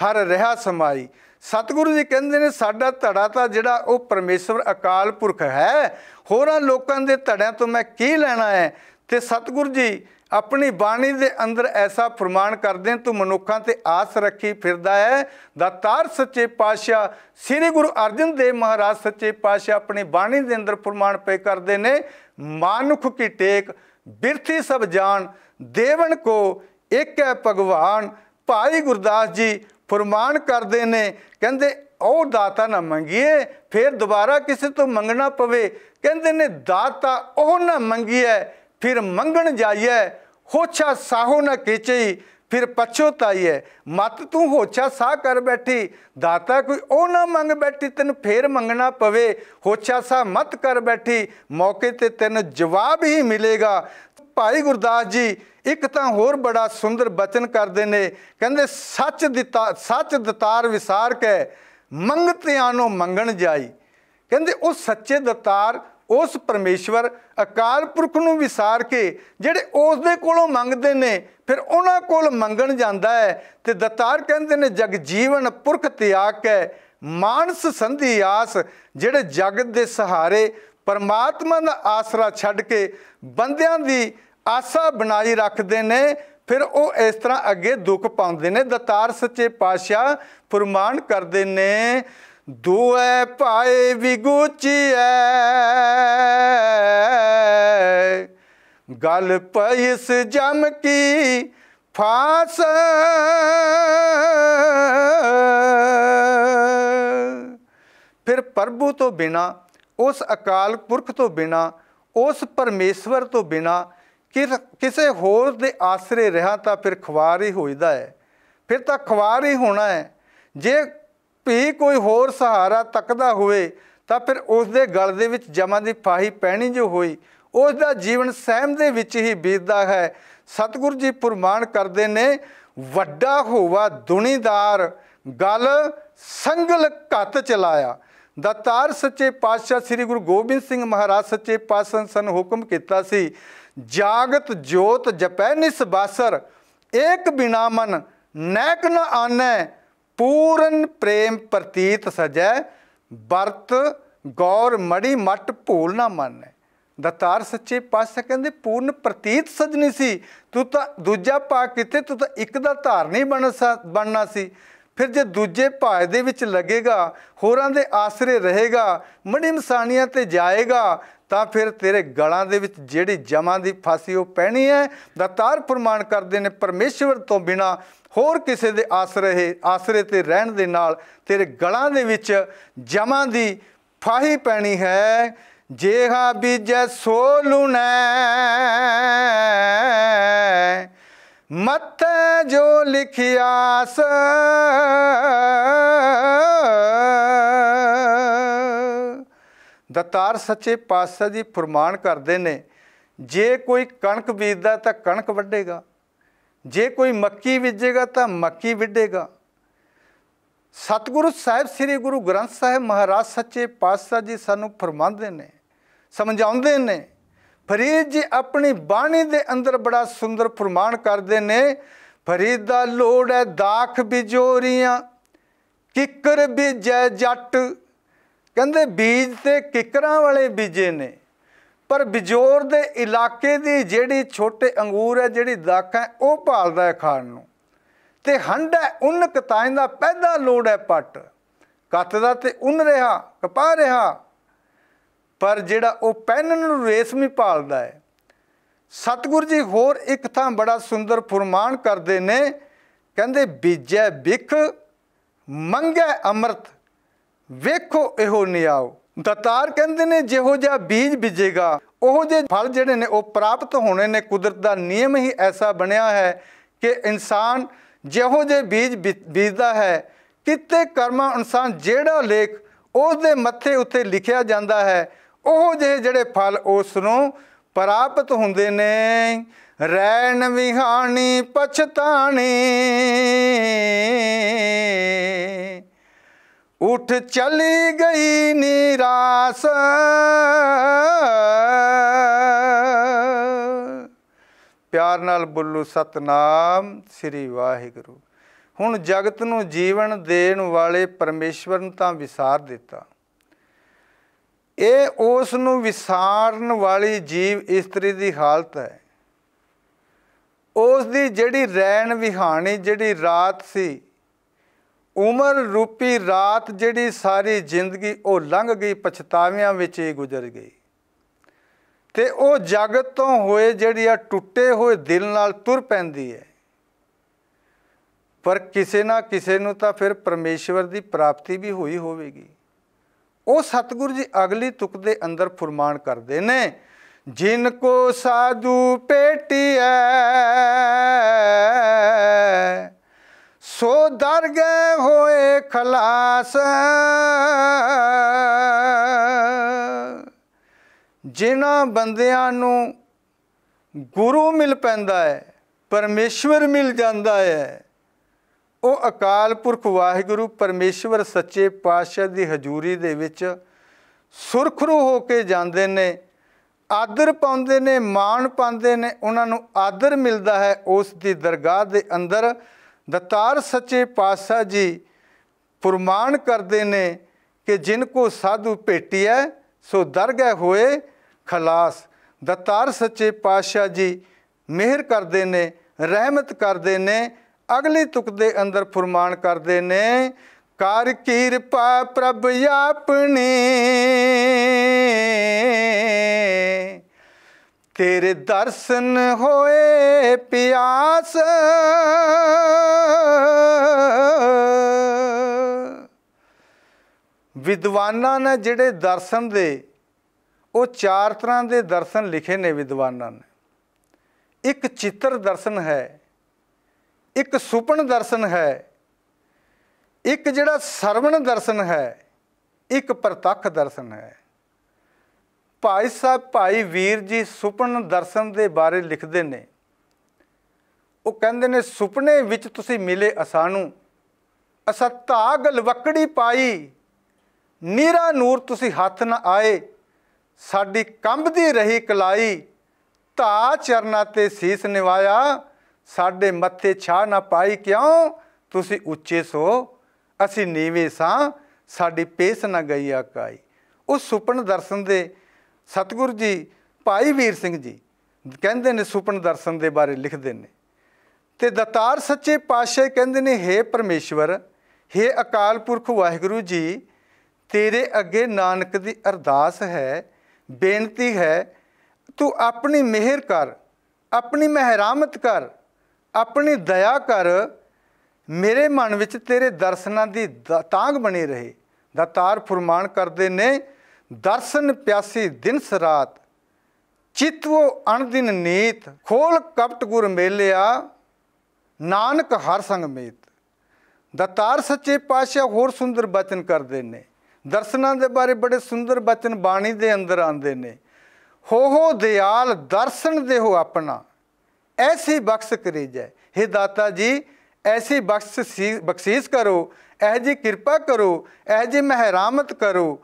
ਹਰ ਰਹਾ ਸਮਾਈ ਸਤਿਗੁਰੂ ਜੀ ਕਹਿੰਦੇ ਨੇ ਸਾਡਾ ਧੜਾ ਤਾਂ ਜਿਹੜਾ ਉਹ ਪਰਮੇਸ਼ਵਰ ਅਕਾਲ ਪੁਰਖ ਹੈ ਹੋਰਾਂ ਲੋਕਾਂ ਦੇ ਧੜਿਆਂ ਤੋਂ ਮੈਂ ਕੀ ਲੈਣਾ ਹੈ ਤੇ ਸਤਿਗੁਰੂ ਜੀ ਆਪਣੀ ਬਾਣੀ ਦੇ ਅੰਦਰ ਐਸਾ ਪ੍ਰਮਾਣ ਕਰਦੇ ਤੂੰ ਮਨੁੱਖਾਂ ਤੇ ਆਸ ਰੱਖੀ ਫਿਰਦਾ ਹੈ ਦਾਤਾਰ ਸੱਚੇ ਪਾਤਸ਼ਾਹ ਸ੍ਰੀ ਗੁਰੂ ਅਰਜਨ ਦੇਵ ਮਹਾਰਾਜ ਸੱਚੇ ਪਾਤਸ਼ਾਹ ਆਪਣੀ ਬਾਣੀ ਦੇ ਅੰਦਰ ਪ੍ਰਮਾਣ ਪੇ ਕਰਦੇ ਨੇ ਮਾਨੁਖ ਕੀ ਟੇਕ ਬਿਰਥੀ ਸਭ ਜਾਣ ਦੇਵਨ ਕੋ ਇੱਕ ਹੈ ਭਗਵਾਨ ਭਾਈ ਗੁਰਦਾਸ ਜੀ ਫਰਮਾਨ ਕਰਦੇ ਨੇ ਕਹਿੰਦੇ ਉਹ ਦਾਤਾ ਨਾ ਮੰਗੀਏ ਫਿਰ ਦੁਬਾਰਾ ਕਿਸੇ ਤੋਂ ਮੰਗਣਾ ਪਵੇ ਕਹਿੰਦੇ ਨੇ ਦਾਤਾ ਉਹ ਨਾ ਮੰਗੀਏ ਫਿਰ ਮੰਗਣ ਜਾਈਏ ਹੋਛਾ ਸਾਹੋ ਨਾ ਕੀਚਈ ਫਿਰ ਪਛੋਤਾਈਏ ਮਤ ਤੂੰ ਹੋਛਾ ਸਾਹ ਕਰ ਬੈਠੀ ਦਾਤਾ ਕੋਈ ਉਹ ਨਾ ਮੰਗ ਬੈਠੀ ਤੈਨੂੰ ਫੇਰ ਮੰਗਣਾ ਪਵੇ ਹੋਛਾ ਸਾਹ ਮਤ ਕਰ ਬੈਠੀ ਮੌਕੇ ਤੇ ਤੈਨੂੰ ਜਵਾਬ ਹੀ ਮਿਲੇਗਾ ਭਾਈ ਗੁਰਦਾਸ ਜੀ ਇੱਕ ਤਾਂ ਹੋਰ ਬੜਾ ਸੁੰਦਰ ਬਚਨ ਕਰਦੇ ਨੇ ਕਹਿੰਦੇ ਸੱਚ ਦਿੱਤਾ ਸੱਚ ਦਤਾਰ ਵਿਸਾਰ ਕੇ ਮੰਗਤਿਆਂ ਨੂੰ ਮੰਗਣ ਜਾਈ ਕਹਿੰਦੇ ਉਹ ਸੱਚੇ ਦਤਾਰ ਉਸ ਪਰਮੇਸ਼ਵਰ ਅਕਾਲ ਪੁਰਖ ਨੂੰ ਵਿਸਾਰ ਕੇ ਜਿਹੜੇ ਉਸ ਦੇ ਕੋਲੋਂ ਮੰਗਦੇ ਨੇ ਫਿਰ ਉਹਨਾਂ ਕੋਲ ਮੰਗਣ ਜਾਂਦਾ ਹੈ ਤੇ ਦਤਾਰ ਕਹਿੰਦੇ ਨੇ ਜਗ ਜੀਵਨ ਪੁਰਖ ਤਿਆਗ ਹੈ ਮਾਨਸ ਸੰਧੀ ਆਸ ਜਿਹੜੇ ਜਗਤ ਦੇ ਸਹਾਰੇ ਪਰਮਾਤਮਾ ਦਾ ਆਸਰਾ ਛੱਡ ਕੇ ਬੰਦਿਆਂ ਦੀ ਆਸਾ ਬਣਾਈ ਰੱਖਦੇ ਨੇ ਫਿਰ ਉਹ ਇਸ ਤਰ੍ਹਾਂ ਅੱਗੇ ਦੁੱਖ ਪਾਉਂਦੇ ਨੇ ਦਤਾਰ ਸੱਚੇ ਪਾਤਸ਼ਾਹ ਫਰਮਾਨ ਕਰਦੇ ਨੇ ਦੁਐ ਪਾਏ ਵਿਗੂਚੀਐ ਗਲ ਪਈਸ ਜਮ ਕੀ ਫਾਸ ਫਿਰ ਪ੍ਰਭੂ ਤੋਂ ਬਿਨਾ ਉਸ ਅਕਾਲ ਪੁਰਖ ਤੋਂ ਬਿਨਾ ਉਸ ਪਰਮੇਸ਼ਵਰ ਤੋਂ ਬਿਨਾ ਕਿਸੇ ਹੋਰ ਦੇ ਆਸਰੇ ਰਹਾ ਤਾਂ ਫਿਰ ਖਵਾਰ ਹੀ ਹੋਈਦਾ ਹੈ ਫਿਰ ਤਾਂ ਖਵਾਰ ਹੀ ਹੋਣਾ ਹੈ ਜੇ ਵੀ ਕੋਈ ਹੋਰ ਸਹਾਰਾ ਤੱਕਦਾ ਹੋਵੇ ਤਾਂ ਫਿਰ ਉਸ ਦੇ ਗਲ ਦੇ ਵਿੱਚ ਜਮਾਂ ਦੀ ਫਾਹੀ ਪਹਿਣੀ ਜੋ ਹੋਈ ਉਸ ਦਾ ਜੀਵਨ ਸਹਿਮ ਦੇ ਵਿੱਚ ਹੀ ਬੀਤਦਾ ਹੈ ਸਤਿਗੁਰ ਜੀ ਪ੍ਰਮਾਣ ਕਰਦੇ ਨੇ ਵੱਡਾ ਹੋਵਾ ਦੁਨੀਦਾਰ ਗਲ ਸੰਗਲ ਘਤ ਚਲਾਇਆ ਦਤਾਰ ਸੱਚੇ ਪਾਤਸ਼ਾਹ ਸ੍ਰੀ ਗੁਰੂ ਗੋਬਿੰਦ ਸਿੰਘ ਮਹਾਰਾਜ ਸੱਚੇ ਪਾਤਸ਼ਾਹ ਸਨ ਹੁਕਮ ਕੀਤਾ ਸੀ ਜਾਗਤ ਜੋਤ ਜਪੈ ਬਾਸਰ ਏਕ ਬਿਨਾ ਮਨ ਨੈਕ ਨ ਆਨੈ ਪੂਰਨ ਪ੍ਰੇਮ ਪ੍ਰਤੀਤ ਸਜੈ ਵਰਤ ਗੌਰ ਮੜੀ ਮਟ ਭੂਲ ਨਾ ਮੰਨੈ ਦਤਾਰ ਸੱਚੇ ਪਾਤਸ਼ਾਹ ਕਹਿੰਦੇ ਪੂਰਨ ਪ੍ਰਤੀਤ ਸਜਣੀ ਸੀ ਤੂੰ ਤਾਂ ਦੂਜਾ ਭਾਗ ਕਿੱਥੇ ਤੂੰ ਤਾਂ ਇੱਕ ਦਾ ਧਾਰ ਨਹੀਂ ਬਣਨਾ ਸੀ ਫਿਰ ਜੇ ਦੂਜੇ ਭਾਗ ਦੇ ਵਿੱਚ ਲੱਗੇਗਾ ਹੋਰਾਂ ਦੇ ਆਸਰੇ ਰਹੇਗਾ ਮੜੀ ਮਸਾਨੀਆਂ ਤੇ ਜਾਏਗਾ ਤਾਂ ਫਿਰ ਤੇਰੇ ਗਲਾਂ ਦੇ ਵਿੱਚ ਜਿਹੜੀ ਜਮਾਂ ਦੀ ਫਾਸੀ ਉਹ ਪਹਿਣੀ ਹੈ ਦਤਾਰ ਪ੍ਰਮਾਣ ਕਰਦੇ ਨੇ ਪਰਮੇਸ਼ਵਰ ਤੋਂ ਬਿਨਾ ਹੋਰ ਕਿਸੇ ਦੇ ਆਸਰੇ ਆਸਰੇ ਤੇ ਰਹਿਣ ਦੇ ਨਾਲ ਤੇਰੇ ਗਲਾਂ ਦੇ ਵਿੱਚ ਜਮਾਂ ਦੀ ਫਾਹੀ ਪੈਣੀ ਹੈ ਜੇਹਾ ਬੀਜੈ ਸੋ ਲੁਣੈ ਮੱਥੇ ਜੋ ਲਿਖਿਆ ਸ ਦਤਾਰ ਸੱਚੇ ਪਾਤਸ਼ਾਹ ਜੀ ਫਰਮਾਨ ਕਰਦੇ ਨੇ ਜੇ ਕੋਈ ਕਣਕ ਬੀਜਦਾ ਤਾਂ ਕਣਕ ਵੱਢੇਗਾ ਜੇ ਕੋਈ ਮੱਕੀ ਬੀਜੇਗਾ ਤਾਂ ਮੱਕੀ ਵੱਢੇਗਾ ਸਤਿਗੁਰੂ ਸਾਹਿਬ ਸ੍ਰੀ ਗੁਰੂ ਗ੍ਰੰਥ ਸਾਹਿਬ ਮਹਾਰਾਜ ਸੱਚੇ ਪਾਤਸ਼ਾਹ ਜੀ ਸਾਨੂੰ ਫਰਮਾਉਂਦੇ ਨੇ ਸਮਝਾਉਂਦੇ ਨੇ ਫਰੀਦ ਜੀ ਆਪਣੀ ਬਾਣੀ ਦੇ ਅੰਦਰ ਬੜਾ ਸੁੰਦਰ ਫਰਮਾਨ ਕਰਦੇ ਨੇ ਫਰੀਦ ਦਾ ਲੋੜ ਹੈ ਦਾਖ ਬਿਜੋਰੀਆਂ ਕਿਕਰ ਬੀਜੈ ਜੱਟ ਕਹਿੰਦੇ ਬੀਜ ਤੇ ਕਿਕਰਾਂ ਵਾਲੇ ਬੀਜੇ ਨੇ ਪਰ ਬਿਜੋਰ ਦੇ ਇਲਾਕੇ ਦੀ ਜਿਹੜੀ ਛੋਟੇ ਅੰਗੂਰ ਹੈ ਜਿਹੜੀ ਦਾਖ ਹੈ ਉਹ ਭਾਲਦਾ ਹੈ ਖਾਣ ਨੂੰ ਤੇ ਹੰਡ ਹੈ ਉਨ ਕਤਾਇਨ ਦਾ ਪੈਦਾ ਲੋੜ ਹੈ ਪੱਟ ਕੱਤਦਾ ਤੇ ਉਨ ਰਿਹਾ ਕਪਾ ਰਿਹਾ ਪਰ ਜਿਹੜਾ ਉਹ ਪੈਨਨ ਨੂੰ ਰੇਸ਼ਮੀ ਭਾਲਦਾ ਹੈ ਸਤਗੁਰ ਜੀ ਹੋਰ ਇੱਕ ਥਾਂ ਬੜਾ ਸੁੰਦਰ ਫਰਮਾਨ ਕਰਦੇ ਨੇ ਕਹਿੰਦੇ ਬੀਜੈ ਬਿਖ ਮੰਗੈ ਅਮਰਤ ਵੇਖੋ ਇਹੋ ਨਿਆਉ ਦਤਾਰ ਕਹਿੰਦੇ ਨੇ ਜਿਹੋ ਜਿਹਾ ਬੀਜ ਬੀਜੇਗਾ ਉਹ ਜੇ ਫਲ ਜਿਹੜੇ ਨੇ ਉਹ ਪ੍ਰਾਪਤ ਹੋਣੇ ਨੇ ਕੁਦਰਤ ਦਾ ਨਿਯਮ ਹੀ ਐਸਾ ਬਣਿਆ ਹੈ ਕਿ ਇਨਸਾਨ ਜਿਹੋ ਜੇ ਬੀਜ ਬੀਜਦਾ ਹੈ ਕਿਤੇ ਕਰਮਾਂ ਅਨੁਸਾਰ ਜਿਹੜਾ ਲੇਖ ਉਸ ਦੇ ਮੱਥੇ ਉੱਤੇ ਲਿਖਿਆ ਜਾਂਦਾ ਹੈ ਉਹ ਜੇ ਜਿਹੜੇ ਫਲ ਉਸ ਨੂੰ ਪ੍ਰਾਪਤ ਹੁੰਦੇ ਨੇ ਰਹਿਣ ਵਿਹਾਣੀ ਪਛਤਾਣੀ ਉਠ ਚਲੀ ਗਈ ਨਿਰਾਸ ਪਿਆਰ ਨਾਲ ਬੁੱਲੂ ਸਤਨਾਮ ਸ੍ਰੀ ਵਾਹਿਗੁਰੂ ਹੁਣ ਜਗਤ ਨੂੰ ਜੀਵਨ ਦੇਣ ਵਾਲੇ ਪਰਮੇਸ਼ਵਰ ਨੂੰ ਤਾਂ ਵਿਸਾਰ ਦਿੱਤਾ ਇਹ ਉਸ ਨੂੰ ਵਿਸਾਰਨ ਵਾਲੀ ਜੀਵ ਇਸਤਰੀ ਦੀ ਹਾਲਤ ਹੈ ਉਸ ਦੀ ਜਿਹੜੀ ਰਹਿਣ ਵਿਹਾਣੀ ਜਿਹੜੀ ਰਾਤ ਸੀ ਉਮਰ ਰੂਪੀ ਰਾਤ ਜਿਹੜੀ ਸਾਰੀ ਜ਼ਿੰਦਗੀ ਉਹ ਲੰਘ ਗਈ ਪਛਤਾਵਿਆਂ ਵਿੱਚ ਹੀ ਗੁਜ਼ਰ ਗਈ ਤੇ ਉਹ ਜਗਤ ਤੋਂ ਹੋਏ ਜਿਹੜੀ ਆ ਟੁੱਟੇ ਹੋਏ ਦਿਲ ਨਾਲ ਤੁਰ ਪੈਂਦੀ ਹੈ ਪਰ ਕਿਸੇ ਨਾ ਕਿਸੇ ਨੂੰ ਤਾਂ ਫਿਰ ਪਰਮੇਸ਼ਵਰ ਦੀ ਪ੍ਰਾਪਤੀ ਵੀ ਹੋਈ ਹੋਵੇਗੀ ਉਹ ਸਤਿਗੁਰੂ ਜੀ ਅਗਲੀ ਤੁਕ ਦੇ ਅੰਦਰ ਫਰਮਾਨ ਕਰਦੇ ਨੇ ਜਿਨ ਕੋ ਸਾਧੂ ਪੇਟੀਐ ਸੋ ਦਰ ਗਏ ਹੋਏ ਖਲਾਸ ਜਿਨ੍ਹਾਂ ਬੰਦਿਆਂ ਨੂੰ ਗੁਰੂ ਮਿਲ ਪੈਂਦਾ ਹੈ ਪਰਮੇਸ਼ਵਰ ਮਿਲ ਜਾਂਦਾ ਹੈ ਉਹ ਅਕਾਲ ਪੁਰਖ ਵਾਹਿਗੁਰੂ ਪਰਮੇਸ਼ਵਰ ਸੱਚੇ ਪਾਤਸ਼ਾਹ ਦੀ ਹਜ਼ੂਰੀ ਦੇ ਵਿੱਚ ਸੁਰਖਰੂ ਹੋ ਕੇ ਜਾਂਦੇ ਨੇ ਆਦਰ ਪਾਉਂਦੇ ਨੇ ਮਾਣ ਪਾਉਂਦੇ ਨੇ ਉਹਨਾਂ ਨੂੰ ਆਦਰ ਮਿਲਦਾ ਹੈ ਉਸ ਦੀ ਦਰਗਾਹ ਦੇ ਅੰਦਰ ਦਤਾਰ ਸੱਚੇ ਪਾਤਸ਼ਾਹ ਜੀ ਪ੍ਰਮਾਣ ਕਰਦੇ ਨੇ ਕਿ ਜਿਨ ਕੋ ਸਾਧੂ ਭੇਟਿਆ ਸੋ ਦਰਗਹਿ ਹੋਏ ਖਲਾਸ ਦਤਾਰ ਸੱਚੇ ਪਾਤਸ਼ਾਹ ਜੀ ਮਿਹਰ ਕਰਦੇ ਨੇ ਰਹਿਮਤ ਕਰਦੇ ਨੇ ਅਗਲੀ ਤੁਕ ਦੇ ਅੰਦਰ ਫਰਮਾਨ ਕਰਦੇ ਨੇ ਕਰ ਕਿਰਪਾ ਪ੍ਰਭ ਆਪਣੀ ਤੇਰੇ ਦਰਸ਼ਨ ਹੋਏ ਪਿਆਸ ਵਿਦਵਾਨਾਂ ਨੇ ਜਿਹੜੇ ਦਰਸ਼ਨ ਦੇ ਉਹ ਚਾਰ ਤਰ੍ਹਾਂ ਦੇ ਦਰਸ਼ਨ ਲਿਖੇ ਨੇ ਵਿਦਵਾਨਾਂ ਨੇ ਇੱਕ ਚਿੱਤਰ ਦਰਸ਼ਨ ਹੈ ਇੱਕ ਸੁਪਨ ਦਰਸ਼ਨ ਹੈ ਇੱਕ ਜਿਹੜਾ ਸਰਵਣ ਦਰਸ਼ਨ ਹੈ ਇੱਕ ਪ੍ਰਤੱਖ ਦਰਸ਼ਨ ਹੈ ਭਾਈ ਸਾਹਿਬ ਭਾਈ ਵੀਰ ਜੀ ਸੁਪਨ ਦਰਸ਼ਨ ਦੇ ਬਾਰੇ ਲਿਖਦੇ ਨੇ ਉਹ ਕਹਿੰਦੇ ਨੇ ਸੁਪਨੇ ਵਿੱਚ ਤੁਸੀਂ ਮਿਲੇ ਅਸਾਨੂੰ ਅਸਾ ਧਾਗ ਲਵਕੜੀ ਪਾਈ ਨੀਰਾ ਨੂਰ ਤੁਸੀਂ ਹੱਥ ਨਾ ਆਏ ਸਾਡੀ ਕੰਬਦੀ ਰਹੀ ਕਲਾਈ ਧਾ ਚਰਨਾ ਤੇ ਸੀਸ ਨਿਵਾਇਆ ਸਾਡੇ ਮੱਥੇ ਛਾ ਨਾ ਪਾਈ ਕਿਉਂ ਤੁਸੀਂ ਉੱਚੇ ਸੋ ਅਸੀਂ ਨੀਵੇਂ ਸਾਂ ਸਾਡੀ ਪੇਸ ਨਾ ਗਈ ਆਕਾਈ ਉਹ ਸੁਪਨ ਦਰਸ਼ਨ ਦੇ ਸਤਿਗੁਰ ਜੀ ਭਾਈ ਵੀਰ ਸਿੰਘ ਜੀ ਕਹਿੰਦੇ ਨੇ ਸੁਪਨ ਦਰਸ਼ਨ ਦੇ ਬਾਰੇ ਲਿਖਦੇ ਨੇ ਤੇ ਦਤਾਰ ਸੱਚੇ ਪਾਤਸ਼ਾਹ ਕਹਿੰਦੇ ਨੇ हे ਪਰਮੇਸ਼ਵਰ हे ਅਕਾਲ ਪੁਰਖ ਵਾਹਿਗੁਰੂ ਜੀ ਤੇਰੇ ਅੱਗੇ ਨਾਨਕ ਦੀ ਅਰਦਾਸ ਹੈ ਬੇਨਤੀ ਹੈ ਤੂੰ ਆਪਣੀ ਮਿਹਰ ਕਰ ਆਪਣੀ ਮਹਿਰਾਮਤ ਕਰ ਆਪਣੀ ਦਇਆ ਕਰ ਮੇਰੇ ਮਨ ਵਿੱਚ ਤੇਰੇ ਦਰਸ਼ਨਾਂ ਦੀ ਤਾਂਗ ਬਣੀ ਰਹੇ ਦਤਾਰ ਫਰਮਾਨ ਕਰਦੇ ਨੇ ਦਰਸ਼ਨ ਪਿਆਸੀ ਦਿਨ ਸਰਾਤ ਚਿਤਵੋ ਅਣਦਿਨ ਨੀਤ ਖੋਲ ਕਪਟ ਗੁਰ ਮੇਲਿਆ ਨਾਨਕ ਹਰ ਸੰਗ ਮੇਤ ਦਤਾਰ ਸੱਚੇ ਪਾਸ਼ਾ ਹੋਰ ਸੁੰਦਰ ਬਚਨ ਕਰਦੇ ਨੇ ਦਰਸ਼ਨਾਂ ਦੇ ਬਾਰੇ ਬੜੇ ਸੁੰਦਰ ਬਚਨ ਬਾਣੀ ਦੇ ਅੰਦਰ ਆਉਂਦੇ ਨੇ ਹੋ ਹੋ ਦਿਆਲ ਦਰਸ਼ਨ ਦੇ ਹੋ ਆਪਣਾ ਐਸੀ ਬਖਸ਼ ਕਰੇ ਜੈ ਹੇ ਦਾਤਾ ਜੀ ਐਸੀ ਬਖਸ਼ ਬਖਸ਼ੀਸ਼ ਕਰੋ ਇਹ ਜੀ ਕਿਰਪਾ ਕਰੋ ਇਹ ਜੀ ਮਹਿਰਾਮਤ ਕਰੋ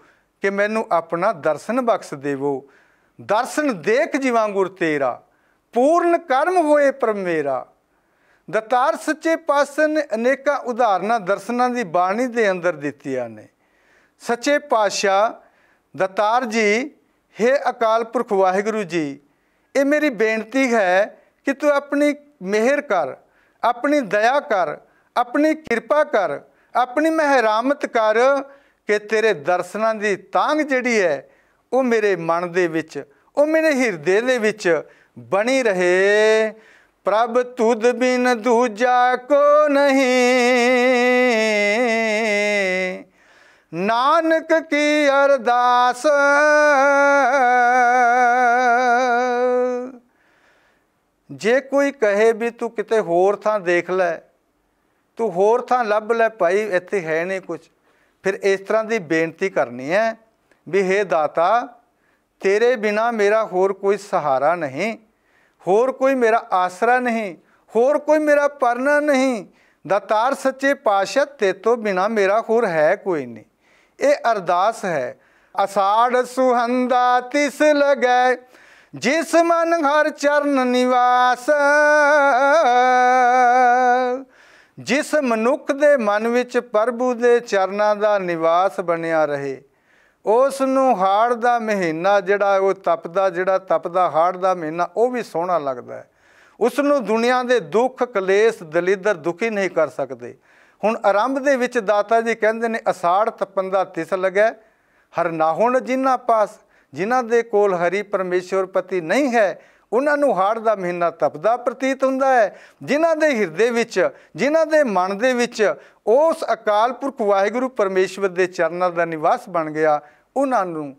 ਕਿ ਮੈਨੂੰ ਆਪਣਾ ਦਰਸ਼ਨ ਬਖਸ਼ ਦੇਵੋ ਦਰਸ਼ਨ ਦੇਖ ਜੀਵਾਂ ਗੁਰ ਤੇਰਾ ਪੂਰਨ ਕਰਮ ਹੋਏ ਪਰ ਮੇਰਾ ਦਤਾਰ ਸੱਚੇ ਪਾਤਸ਼ਾਹ ਨੇ ਅਨੇਕਾਂ ਉਦਾਹਰਨਾਂ ਦਰਸ਼ਨਾਂ ਦੀ ਬਾਣੀ ਦੇ ਅੰਦਰ ਦਿੱਤੀਆਂ ਨੇ ਸੱਚੇ ਪਾਤਸ਼ਾਹ ਦਤਾਰ ਜੀ हे ਅਕਾਲ ਪੁਰਖ ਵਾਹਿਗੁਰੂ ਜੀ ਇਹ ਮੇਰੀ ਬੇਨਤੀ ਹੈ ਕਿ ਤੂੰ ਆਪਣੀ ਮਿਹਰ ਕਰ ਆਪਣੀ ਦਇਆ ਕਰ ਆਪਣੀ ਕਿਰਪਾ ਕਰ ਆਪਣੀ ਮਹਿਰਾਮਤ ਕਰ ਕਿ ਤੇਰੇ ਦਰਸ਼ਨਾਂ ਦੀ ਤਾਂਗ ਜਿਹੜੀ ਹੈ ਉਹ ਮੇਰੇ ਮਨ ਦੇ ਵਿੱਚ ਉਹ ਮੇਰੇ ਹਿਰਦੇ ਦੇ ਵਿੱਚ ਬਣੀ ਰਹੇ ਪ੍ਰਭ ਤੁਧ ਬਿਨ ਦੂਜਾ ਕੋ ਨਹੀਂ ਨਾਨਕ ਕੀ ਅਰਦਾਸ ਜੇ ਕੋਈ ਕਹੇ ਵੀ ਤੂੰ ਕਿਤੇ ਹੋਰ ਥਾਂ ਦੇਖ ਲੈ ਤੂੰ ਹੋਰ ਥਾਂ ਲੱਭ ਲੈ ਭਾਈ ਇੱਥੇ ਹੈ ਨਹੀਂ ਕੁਝ ਫਿਰ ਇਸ ਤਰ੍ਹਾਂ ਦੀ ਬੇਨਤੀ ਕਰਨੀ ਹੈ ਵੀ हे ਦਾਤਾ ਤੇਰੇ ਬਿਨਾ ਮੇਰਾ ਹੋਰ ਕੋਈ ਸਹਾਰਾ ਨਹੀਂ ਹੋਰ ਕੋਈ ਮੇਰਾ ਆਸਰਾ ਨਹੀਂ ਹੋਰ ਕੋਈ ਮੇਰਾ ਪਰਨਾ ਨਹੀਂ ਦਾਤਾਰ ਸੱਚੇ ਪਾਤਸ਼ਾਹ ਤੇ ਤੋਂ ਬਿਨਾ ਮੇਰਾ ਹੋਰ ਹੈ ਕੋਈ ਨਹੀਂ ਇਹ ਅਰਦਾਸ ਹੈ ਅਸਾੜ ਸੁਹੰਦਾ ਤਿਸ ਲਗੈ ਜਿਸ ਮਨ ਹਰ ਚਰਨ ਨਿਵਾਸ ਜਿਸ ਮਨੁੱਖ ਦੇ ਮਨ ਵਿੱਚ ਪ੍ਰਭੂ ਦੇ ਚਰਨਾਂ ਦਾ ਨਿਵਾਸ ਬਣਿਆ ਰਹੇ ਉਸ ਨੂੰ ਹਾੜ ਦਾ ਮਹੀਨਾ ਜਿਹੜਾ ਉਹ ਤਪਦਾ ਜਿਹੜਾ ਤਪਦਾ ਹਾੜ ਦਾ ਮਹੀਨਾ ਉਹ ਵੀ ਸੋਹਣਾ ਲੱਗਦਾ ਹੈ ਉਸ ਨੂੰ ਦੁਨੀਆ ਦੇ ਦੁੱਖ ਕਲੇਸ਼ ਦਲਿੱਦਰ ਦੁਖੀ ਨਹੀਂ ਕਰ ਸਕਦੇ ਹੁਣ ਆਰੰਭ ਦੇ ਵਿੱਚ ਦਾਤਾ ਜੀ ਕਹਿੰਦੇ ਨੇ ਅਸਾੜ ਤਪਨ ਦਾ ਤਿਸ ਲਗੈ ਹਰ ਨਾਹੁਣ ਜਿਨ੍ਹਾਂ ਪਾਸ ਜਿਨ੍ਹਾਂ ਦੇ ਕੋਲ ਹਰੀ ਪਰਮੇਸ਼ਵਰ ਪਤੀ ਨਹੀਂ ਹੈ ਉਹਨਾਂ ਨੂੰ ਹਾੜ ਦਾ ਮਹੀਨਾ ਤਪਦਾ ਪ੍ਰਤੀਤ ਹੁੰਦਾ ਹੈ ਜਿਨ੍ਹਾਂ ਦੇ ਹਿਰਦੇ ਵਿੱਚ ਜਿਨ੍ਹਾਂ ਦੇ ਮਨ ਦੇ ਵਿੱਚ ਉਸ ਅਕਾਲ ਪੁਰਖ ਵਾਹਿਗੁਰੂ ਪਰਮੇਸ਼ਵਰ ਦੇ ਚਰਨਾਂ ਦਾ ਨਿਵਾਸ ਬਣ ਗਿਆ ਉਹਨਾਂ ਨੂੰ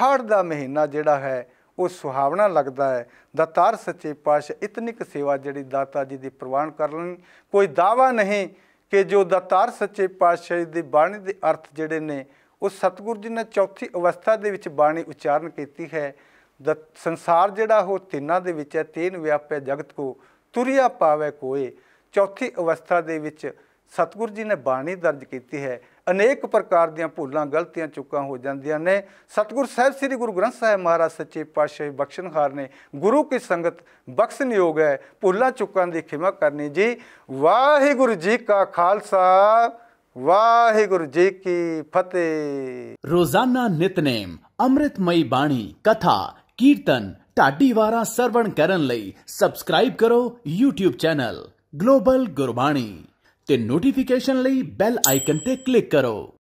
ਹਾੜ ਦਾ ਮਹੀਨਾ ਜਿਹੜਾ ਹੈ ਉਹ ਸੁਹਾਵਣਾ ਲੱਗਦਾ ਹੈ ਦਤਾਰ ਸੱਚੇ ਪਾਤਸ਼ਾਹ ਇਤਨੀ ਕੁ ਸੇਵਾ ਜਿਹੜੀ ਦਾਤਾ ਜੀ ਦੀ ਪ੍ਰਵਾਨ ਕਰ ਲੈਣ ਕੋਈ ਦਾਵਾ ਨਹੀਂ ਕਿ ਜੋ ਦਤਾਰ ਸੱਚੇ ਪਾਤਸ਼ਾਹ ਦੀ ਬਾਣੀ ਦੇ ਅਰਥ ਜਿਹੜੇ ਨੇ ਉਹ ਸਤਿਗੁਰੂ ਜੀ ਨੇ ਚੌਥੀ ਅਵਸਥਾ ਦੇ ਵਿੱਚ ਬਾਣੀ ਉਚਾਰਨ ਕੀਤੀ ਹੈ ਦ ਸੰਸਾਰ ਜਿਹੜਾ ਉਹ ਤਿੰਨਾਂ ਦੇ ਵਿੱਚ ਹੈ ਤੇਨ ਵਿਆਪਿਆ ਜਗਤ ਕੋ ਤੁਰਿਆ ਪਾਵੇ ਕੋਏ ਚੌਥੀ ਅਵਸਥਾ ਦੇ ਵਿੱਚ ਸਤਿਗੁਰ ਜੀ ਨੇ ਬਾਣੀ ਦਰਜ ਕੀਤੀ ਹੈ ਅਨੇਕ ਪ੍ਰਕਾਰ ਦੀਆਂ ਭੁੱਲਾਂ ਗਲਤੀਆਂ ਚੁੱਕਾਂ ਹੋ ਜਾਂਦੀਆਂ ਨੇ ਸਤਿਗੁਰ ਸਾਹਿਬ ਸ੍ਰੀ ਗੁਰੂ ਗ੍ਰੰਥ ਸਾਹਿਬ ਮਹਾਰਾਜ ਸੱਚੇ ਪਾਤਸ਼ਾਹ ਬਖਸ਼ਣਹਾਰ ਨੇ ਗੁਰੂ ਕੀ ਸੰਗਤ ਬਖਸ਼ਣ ਯੋਗ ਹੈ ਭੁੱਲਾਂ ਚੁੱਕਾਂ ਦੀ ਖਿਮਾ ਕਰਨੀ ਜੀ ਵਾਹਿਗੁਰੂ ਜੀ ਕਾ ਖਾਲਸਾ ਵਾਹਿਗੁਰੂ ਜੀ ਕੀ ਫਤਿਹ ਰੋਜ਼ਾਨਾ ਨਿਤਨੇਮ ਅੰਮ੍ਰਿਤਮਈ ਬਾਣੀ ਕਥਾ ਕੀਰਤਨ ਢਾਡੀ ਵਾਰਾਂ ਸਰਵਣ ਕਰਨ ਲਈ ਸਬਸਕ੍ਰਾਈਬ ਕਰੋ YouTube ਚੈਨਲ ਗਲੋਬਲ ਗੁਰਬਾਣੀ ਤੇ ਨੋਟੀਫਿਕੇਸ਼ਨ ਲਈ ਬੈਲ ਆਈਕਨ ਤੇ ਕਲਿੱਕ ਕਰੋ